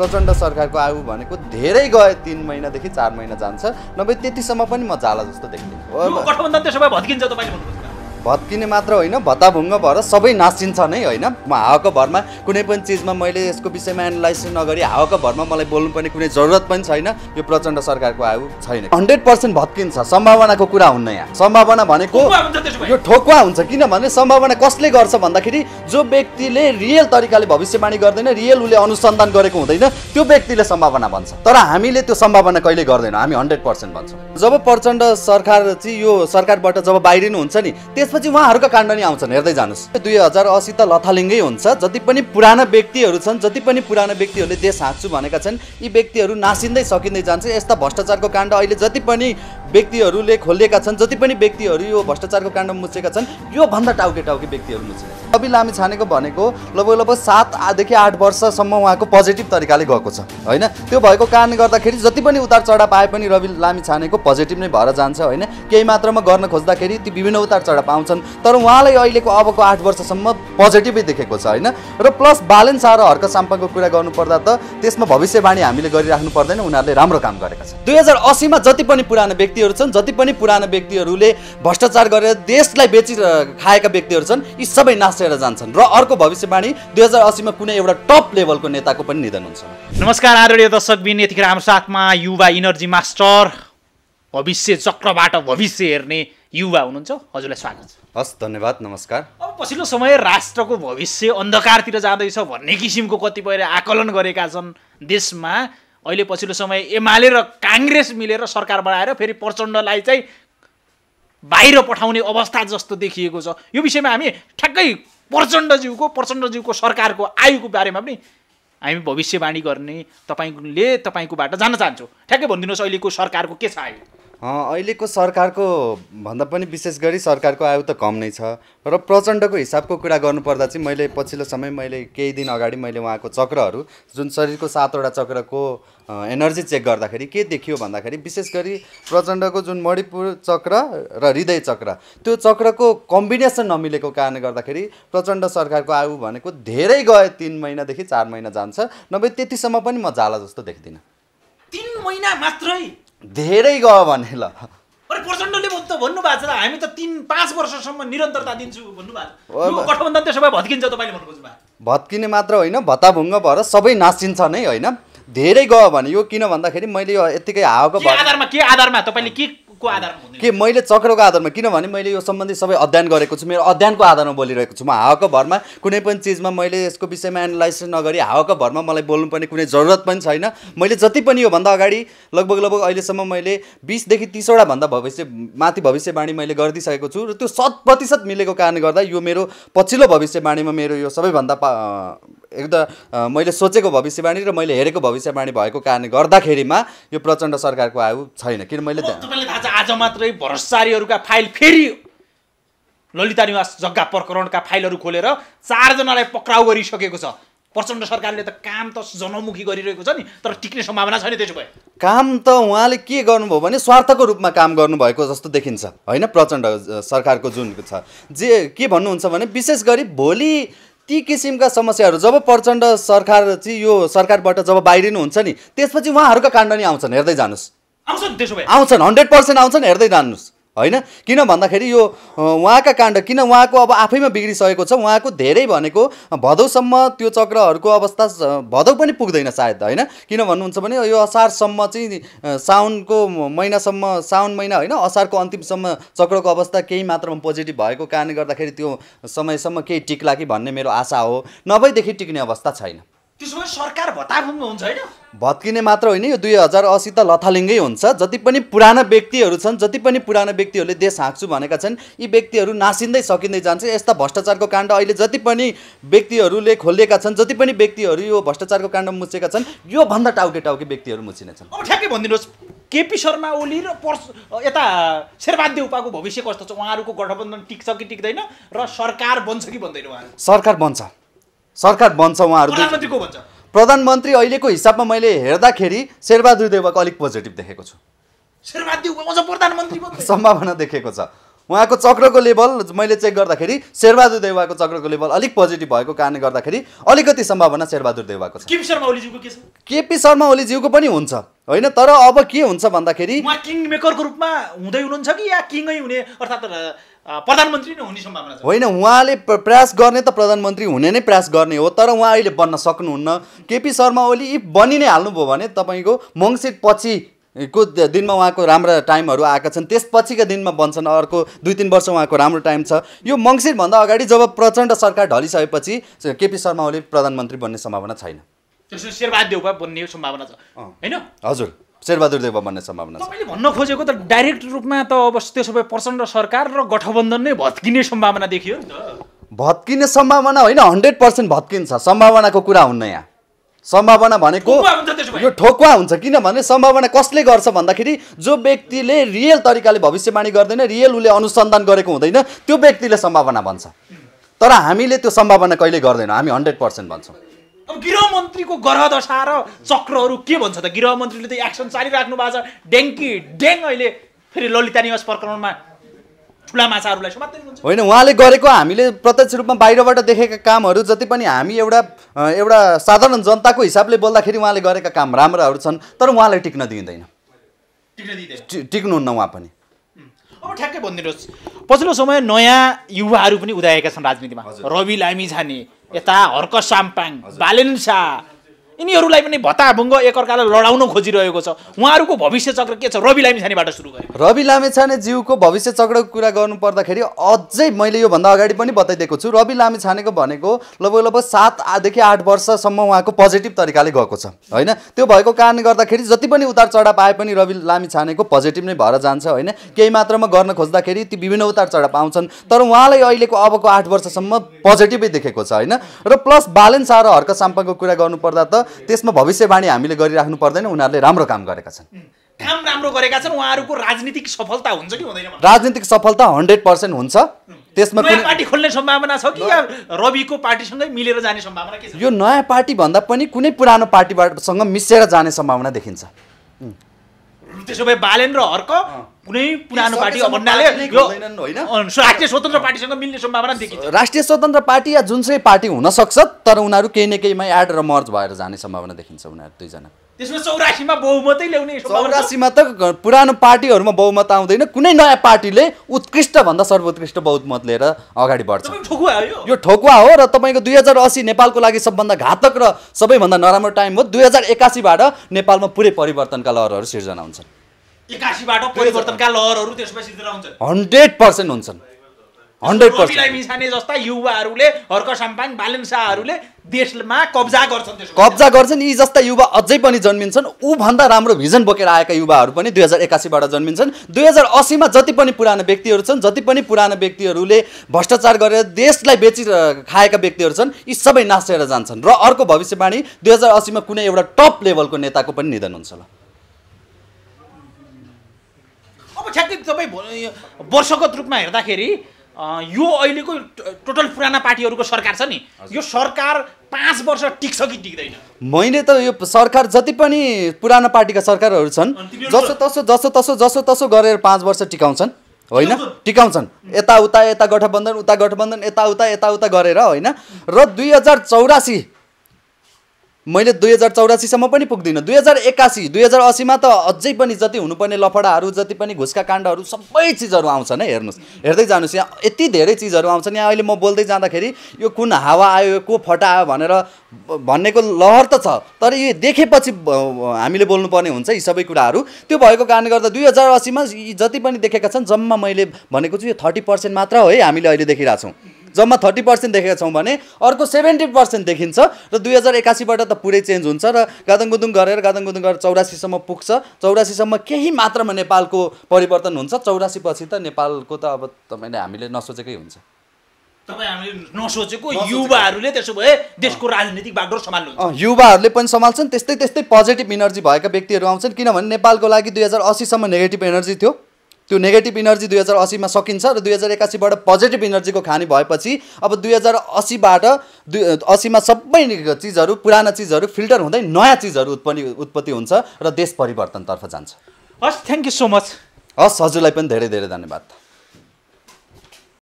प्रचण्ड सरकारको आयु भनेको धेरै गए तिन महिनादेखि चार महिना जान्छ नभए त्यतिसम्म पनि म जाला जस्तो देख्थेँ गठबन्धन त्यसो भए भत्किन्छ तपाईँले भत्किने मात्र होइन भत्ताभुङ्ग भएर सबै नासिन्छ नै होइन म हावाको भरमा कुनै पनि चिजमा मैले यसको विषयमा एनालाइसिस नगरी हावाको भरमा मलाई बोल्नुपर्ने कुनै जरुरत पनि छैन यो प्रचण्ड सरकारको आयु छैन हन्ड्रेड पर्सेन्ट भत्किन्छ सम्भावनाको कुरा हुन्न यहाँ सम्भावना भनेको यो ठोकुवा हुन्छ किनभने सम्भावना कसले गर्छ भन्दाखेरि जो व्यक्तिले रियल तरिकाले भविष्यवाणी गर्दैन रियल उसले अनुसन्धान गरेको हुँदैन त्यो व्यक्तिले सम्भावना भन्छ तर हामीले त्यो सम्भावना कहिले गर्दैनौँ हामी हन्ड्रेड पर्सेन्ट भन्छौँ जब प्रचण्ड सरकार चाहिँ यो सरकारबाट जब बाहिरिनु हुन्छ नि त्यस त्यसपछि उहाँहरूका काण्ड नि आउँछन् हेर्दै जानुहोस् दुई हजार असी त लथालिङ्गै हुन्छ जति पनि पुराना व्यक्तिहरू छन् जति पनि पुराना व्यक्तिहरूले देश हाँक्छु भनेका छन् यी व्यक्तिहरू नासिँदै सकिँदै जान्छ यस्ता भ्रष्टाचारको काण्ड अहिले जति पनि व्यक्तिहरूले खोलिएका छन् जति पनि व्यक्तिहरू यो भ्रष्टाचारको काण्ड मुछेका छन् योभन्दा टाउके टाउके व्यक्तिहरू मुछेका छन् रवि लामी छानेको भनेको लगभग लगभग सातदेखि आठ वर्षसम्म उहाँको पोजिटिभ तरिकाले गएको छ होइन त्यो भएको कारणले गर्दाखेरि जति पनि उतार चढाव आए पनि रवि लामी छानेको पोजिटिभ नै भएर जान्छ होइन केही मात्रामा गर्न खोज्दाखेरि ती विभिन्न उतार चढाव आउँछन् तर उहाँलाई अहिलेको अबको आठ वर्षसम्म पोजिटिभै देखेको छ होइन र प्लस ब्यालेन्स आएर हर्क साम्पाको कुरा गर्नुपर्दा त त्यसमा भविष्यवाणी हामीले गरिराख्नु पर्दैन उनीहरूले राम्रो काम गरेका छन् दुई हजार असीमा जति पनि पुरानो व्यक्तिहरू छन् जति पनि पुरानो व्यक्तिहरूले भ्रष्टाचार गरेर देशलाई बेचि खाएका व्यक्तिहरू छन् यी सबै नाश टाँसेर जान्छन् र अर्को भविष्यवाणी दुई हजार असीमा कुनै एउटा टप लेभलको नेताको पनि निधन हुन्छ नमस्कार आदरणीय दर्शक बिन यतिखेर हाम्रो साथमा युवा इनर्जी मास्टर भविष्य चक्रबाट भविष्य हेर्ने युवा हुनुहुन्छ हजुरलाई स्वागत छ हस् धन्यवाद नमस्कार अब पछिल्लो समय राष्ट्रको भविष्य अन्धकारतिर जाँदैछ भन्ने किसिमको कतिपयले आकलन गरेका छन् देशमा अहिले पछिल्लो समय एमाले र काङ्ग्रेस मिलेर सरकार बनाएर फेरि प्रचण्डलाई चाहिँ बाहिर पठाउने अवस्था जस्तो देखिएको छ यो विषयमा हामी ठ्याक्कै प्रचण्डज्यूको प्रचण्डज्यूको सरकारको आयुको बारेमा पनि हामी भविष्यवाणी गर्ने तपाईँले तपाईँकोबाट जान चाहन्छौँ ठ्याक्कै भनिदिनुहोस् अहिलेको सरकारको के छ आयु अहिलेको सरकारको भन्दा पनि विशेष गरी सरकारको आयु त कम नै छ र प्रचण्डको हिसाबको कुरा गर्नुपर्दा चाहिँ मैले पछिल्लो समय मैले केही दिन अगाडि मैले उहाँको चक्रहरू जुन शरीरको सातवटा चक्रको एनर्जी चेक गर्दाखेरि के देखियो भन्दाखेरि विशेष गरी प्रचण्डको जुन मणिपुर चक्र र हृदय चक्र त्यो चक्रको कम्बिनेसन नमिलेको कारणले गर्दाखेरि प्रचण्ड सरकारको आयु भनेको धेरै गए तिन महिनादेखि चार महिना जान्छ नभए त्यतिसम्म पनि म जाला जस्तो देख्दिनँ तिन महिना मात्रै धेरै गयो भने ल अरे प्रचण्डले त भन्नु भएको छ हामी त तिन पाँच वर्षसम्म निरन्तरता दिन्छु भन्नुभएको गठबन्धन त्यसो भए भत्किन्छ तपाईँले भन्नुपर्छ भत्किने मात्र होइन भत्ताभुङ्ग भएर सबै नासिन्छ नै होइन धेरै गयो भने यो किन भन्दाखेरि मैले यो यत्तिकै हावाको आधारमा के आधारमा तपाईँले के को आधारमा के मैले चक्रको आधारमा किनभने मैले यो सम्बन्धी सबै अध्ययन गरेको छु मेरो अध्ययनको आधारमा बोलिरहेको छु म हावाको भरमा कुनै पनि चिजमा मैले यसको विषयमा एनालाइज नगरी हावाको भरमा मलाई बोल्नुपर्ने कुनै जरुरत पनि छैन मैले जति पनि योभन्दा अगाडि लगभग लगभग अहिलेसम्म मैले बिसदेखि तिसवटा भन्दा भविष्य माथि भविष्यवाणी मैले गरिदिइसकेको छु र त्यो शत प्रतिशत मिलेको कारणले गर्दा यो मेरो पछिल्लो भविष्यवाणीमा मेरो यो सबैभन्दा पा एकदम मैले सोचेको भविष्यवाणी र मैले हेरेको भविष्यवाणी भएको कारणले गर्दाखेरिमा यो प्रचण्ड सरकारको आयु छैन किन मैले तपाईँलाई थाहा छ आज मात्रै भ्रष्टाचारीहरूका फाइल फेरि ललिता निवास जग्गा प्रकरणका फाइलहरू खोलेर चारजनालाई पक्राउ गरिसकेको छ प्रचण्ड सरकारले त काम त जनमुखी गरिरहेको छ नि तर टिक्ने सम्भावना छैन त्यसो भए काम त उहाँले के गर्नुभयो भने स्वार्थको रूपमा काम गर्नुभएको जस्तो देखिन्छ होइन प्रचण्ड सरकारको जुन छ जे के भन्नुहुन्छ भने विशेष गरी भोलि ती किसिमका समस्याहरू जब प्रचण्ड सरकार चाहिँ यो सरकारबाट जब बाहिरिनुहुन्छ नि त्यसपछि उहाँहरूका काण्ड नि आउँछन् हेर्दै जानुहोस् आउँछन् आउँछन् हन्ड्रेड पर्सेन्ट आउँछन् हेर्दै जानुहोस् होइन किन भन्दाखेरि यो उहाँका काण्ड किन उहाँको अब आफैमा बिग्रिसकेको छ उहाँको धेरै भनेको भदौसम्म त्यो चक्रहरूको अवस्था भदौ पनि पुग्दैन सायद होइन किन भन्नुहुन्छ भने यो असारसम्म चाहिँ साउनको महिनासम्म साउन महिना होइन असारको अन्तिमसम्म चक्रको अवस्था केही मात्रामा पोजिटिभ भएको कारणले गर्दाखेरि त्यो समयसम्म केही टिक्ला कि भन्ने मेरो आशा हो नभएदेखि टिक्ने अवस्था छैन त्यसो भए सरकार भत्ता हुन्छ होइन भत्किने मात्र होइन यो दुई हजार असी त लथालिङ्गै हुन्छ जति पनि पुराना व्यक्तिहरू छन् जति पनि पुराना व्यक्तिहरूले देश हाँक्छु भनेका छन् यी व्यक्तिहरू नासिँदै सकिँदै जान्छ यस्ता भ्रष्टाचारको काण्ड अहिले जति पनि व्यक्तिहरूले खोलिएका छन् जति पनि व्यक्तिहरू यो भ्रष्टाचारको काण्ड मुछेका छन् योभन्दा टाउके टाउके व्यक्तिहरू मुचिनेछन् अब ठ्याक्कै भनिदिनुहोस् केपी शर्मा ओली र पर्स यता शेरबहादुर उपाको भविष्य कस्तो छ उहाँहरूको गठबन्धन टिक्छ कि टिक्दैन र सरकार बन्छ कि बन्दैन उहाँ सरकार बन्छ सरकार बन्छ उहाँहरू प्रधानमन्त्री अहिलेको हिसाबमा मैले हेर्दाखेरि शेरबहादुर देवको अलिक पोजिटिभ देखेको छु प्रधानमन्त्री सम्भावना देखेको छ उहाँको चक्रको लेभल मैले चेक गर्दाखेरि शेरबहादुर देवाको चक्रको लेभल अलिक पोजिटिभ भएको कारणले गर्दाखेरि अलिकति सम्भावना शेरबहादुर देवाको छ केपी शर्मा ओलीज्यूको के छ केपी शर्मा ओलीज्यूको पनि हुन्छ होइन तर अब के हुन्छ भन्दाखेरि किङ मेकरको रूपमा हुँदै हुनुहुन्छ कि या किङै हुने अर्थात् प्रधानमन्त्री नै हुने सम्भावना होइन उहाँले प्रयास गर्ने त प्रधानमन्त्री हुने नै प्रयास गर्ने हो तर उहाँ अहिले बन्न सक्नुहुन्न केपी शर्मा ओली इफ बनि नै हाल्नुभयो भने तपाईँको मङ्सिर पछि को दिनमा उहाँको राम्रा टाइमहरू आएका छन् त्यसपछिका दिनमा बन्छन् अर्को दुई तिन वर्ष उहाँको राम्रो टाइम छ यो मङ्सिरभन्दा अगाडि जब प्रचण्ड सरकार ढलिसकेपछि केपी शर्मा ओली प्रधानमन्त्री बन्ने सम्भावना छैन त्यसो शेरबहादेव बन्ने सम्भावना छ होइन हजुर शेरबहादुर देव भन्ने सम्भावना छ भन्न खोजेको त डाइरेक्ट रूपमा त अब त्यो सबै प्रचण्ड सरकार र गठबन्धन नै भत्किने सम्भावना देखियो नि त भत्किने सम्भावना होइन हन्ड्रेड पर्सेन्ट भत्किन्छ सम्भावनाको कुरा हुन्न यहाँ सम्भावना भनेको यो ठोकुवा हुन्छ किनभने सम्भावना कसले गर्छ भन्दाखेरि जो व्यक्तिले रियल तरिकाले भविष्यवाणी गर्दैन रियल उसले अनुसन्धान गरेको हुँदैन त्यो व्यक्तिले सम्भावना भन्छ तर हामीले त्यो सम्भावना कहिले गर्दैनौँ हामी हन्ड्रेड पर्सेन्ट भन्छौँ अब गृहमन्त्रीको ग्रह दशा र चक्रहरू के भन्छ त गृहमन्त्रीले त एक्सन चालिराख्नु भएको छ ड्याङ्की ड्याङ अहिले फेरि ललिता निवास प्रकरणमा ठुला माछाहरूलाई होइन उहाँले गरेको हामीले प्रत्यक्ष रूपमा बाहिरबाट देखेका कामहरू जति पनि हामी एउटा एउटा साधारण जनताको हिसाबले बोल्दाखेरि उहाँले गरेका काम राम्राहरू छन् तर उहाँलाई टिक्न दिइँदैन टिक्नुहुन्न उहाँ पनि अब ठ्याक्कै भनिदिनुहोस् पछिल्लो समय नयाँ युवाहरू पनि उदाएका छन् राजनीतिमा रवि लामी छाने यता हर्क साम्पाङ बालिन्सा यिनीहरूलाई पनि भत्ताभुङ्ग एकअर्कालाई लडाउन खोजिरहेको छ उहाँहरूको भविष्य चक्र के छ रवि लामेछानेबाट सुरु गरेँ रवि लामेछाने ज्यूको भविष्य चक्रको कुरा गर्नु पर्दाखेरि अझै मैले योभन्दा अगाडि पनि बताइदिएको छु रवि लामेछानेको भनेको लगभग लगभग सातदेखि आठ वर्षसम्म उहाँको पोजिटिभ तरिकाले गएको छ होइन त्यो भएको कारणले गर्दाखेरि जति पनि उतार चढाव आए पनि रवि लामेछानेको पोजिटिभ नै भएर जान्छ होइन केही मात्रामा गर्न खोज्दाखेरि ती विभिन्न उतार चढाव आउँछन् तर उहाँलाई अहिलेको अबको आठ वर्षसम्म पोजिटिभै देखेको छ होइन र प्लस बालेन्स आएर हर्क साम्पाको कुरा गर्नुपर्दा त त्यसमा भविष्यवाणी हामीले गरिराख्नु पर्दैन उनीहरूले राम्रो काम गरेका छन् काम राम्रो गरेका छन् उहाँहरूको राजनीतिक सफलता हुन्छ कि हुँदैन राजनीतिक सफलता हन्ड्रेड पर्सेन्ट हुन्छ त्यसमा नयाँ पार्टी खोल्ने सम्भावना छ कि या रविको पार्टीसँगै मिलेर जाने सम्भावना के छ यो नयाँ पार्टी भन्दा पनि कुनै पुरानो पार्टीबाटसँग मिसिएर जाने सम्भावना देखिन्छ त्यसो भए बालेन र हर्क कुनै पुरानो पार्टी भन्नाले राष्ट्रिय स्वतन्त्र पार्टीसँग मिल्ने सम्भावना देखिन्छ राष्ट्रिय स्वतन्त्र पार्टी या जुन चाहिँ पार्टी हुनसक्छ तर उनीहरू केही न केहीमा एड र मर्ज भएर जाने सम्भावना देखिन्छ उनीहरू दुईजना चौरासीमा त पुरानो पार्टीहरूमा बहुमत आउँदैन कुनै नयाँ पार्टीले उत्कृष्टभन्दा सर्वोत्कृष्ट बहुमत लिएर अगाडि बढ्छ यो ठोकुवा हो र तपाईँको दुई हजार असी नेपालको लागि सबभन्दा घातक र सबैभन्दा नराम्रो टाइम हो दुई हजार एकासीबाट नेपालमा पुरै परिवर्तनका लहरहरू सिर्जना हुन्छन् एक्कासीबाट परिवर्तनका लहरहरू त्यसपछि हन्ड्रेड पर्सेन्ट हुन्छन् हन्ड्रेड पर्सेन्ट जस्ता युवाहरूले हर्क साम्पाङ देशमा कब्जा गर्छन् कब्जा गर्छन् यी जस्ता युवा अझै पनि जन्मिन्छन् ऊभन्दा राम्रो भिजन बोकेर आएका युवाहरू पनि दुई हजार एकासीबाट जन्मिन्छन् दुई हजार असीमा जति पनि पुरानो व्यक्तिहरू छन् जति पनि पुरानो व्यक्तिहरूले भ्रष्टाचार गरेर देशलाई बेचि खाएका व्यक्तिहरू छन् यी सबै नासेर जान्छन् र अर्को भविष्यवाणी दुई हजार असीमा कुनै एउटा टप लेभलको नेताको पनि निधन हुन्छ होला पछाडि सबै तपाईँ वर्षगत रूपमा हेर्दाखेरि यो अहिलेको टोटल पुराना पार्टीहरूको सरकार छ नि यो सरकार पाँच वर्ष टिक्छ कि टिक्दैन मैले त यो सरकार जति पनि पुरानो पार्टीका सरकारहरू छन् जसो तसो जसो तसो जसो तसो गरेर पाँच वर्ष टिकाउँछन् होइन टिकाउँछन् यताउता यता गठबन्धन उता गठबन्धन यताउता यताउता गरेर होइन र दुई हजार चौरासी मैले दुई हजार चौरासीसम्म पनि पुग्दिनँ दुई हजार एकासी दुई हजार असीमा त अझै पनि जति हुनुपर्ने लफडाहरू जति पनि घुसका काण्डहरू सबै चिजहरू आउँछन् है हेर्नुहोस् हेर्दै जानुहोस् यहाँ यति धेरै चिजहरू आउँछन् यहाँ अहिले म बोल्दै जाँदाखेरि यो कुन हावा आयो को फटा आयो भनेर भन्नेको लहर त छ तर यो देखेपछि हामीले बोल्नुपर्ने हुन्छ यी सबै कुराहरू त्यो भएको कारणले गर्दा दुई हजार असीमा जति पनि देखेका छन् जम्मा मैले भनेको छु यो थर्टी पर्सेन्ट मात्र है हामीले अहिले देखिरहेको छौँ जम्मा थर्टी पर्सेन्ट देखेका छौँ भने अर्को सेभेन्टी पर्सेन्ट देखिन्छ र दुई हजार एकासीबाट त पुरै चेन्ज हुन्छ र गादङ गुदुङ गरेर गादङ गुदुङ गरेर चौरासीसम्म पुग्छ चौरासीसम्म केही मात्रामा नेपालको परिवर्तन हुन्छ चौरासी पछि त नेपालको त अब तपाईँले हामीले नसोचेकै हुन्छ तपाईँ हामीले नसोचेको युवाहरूले त्यसो भए देशको राजनीतिक बाटो सम्हाल्नु युवाहरूले पनि सम्हाल्छन् त्यस्तै त्यस्तै पोजिटिभ इनर्जी भएका व्यक्तिहरू आउँछन् किनभने नेपालको लागि दुई हजार असीसम्म नेगेटिभ एनर्जी थियो त्यो नेगेटिभ इनर्जी दुई हजार असीमा सकिन्छ र दुई हजार एकासीबाट पोजिटिभ इनर्जीको खानी भएपछि अब दुई हजार असीबाट दुई असीमा सबै चिजहरू पुराना चिजहरू फिल्टर हुँदै नयाँ चिजहरू उत्पन्न उत्पत्ति हुन्छ र देश परिवर्तनतर्फ जान्छ हस् थ्याङ्क यू सो मच हस् हजुरलाई पनि धेरै धेरै धन्यवाद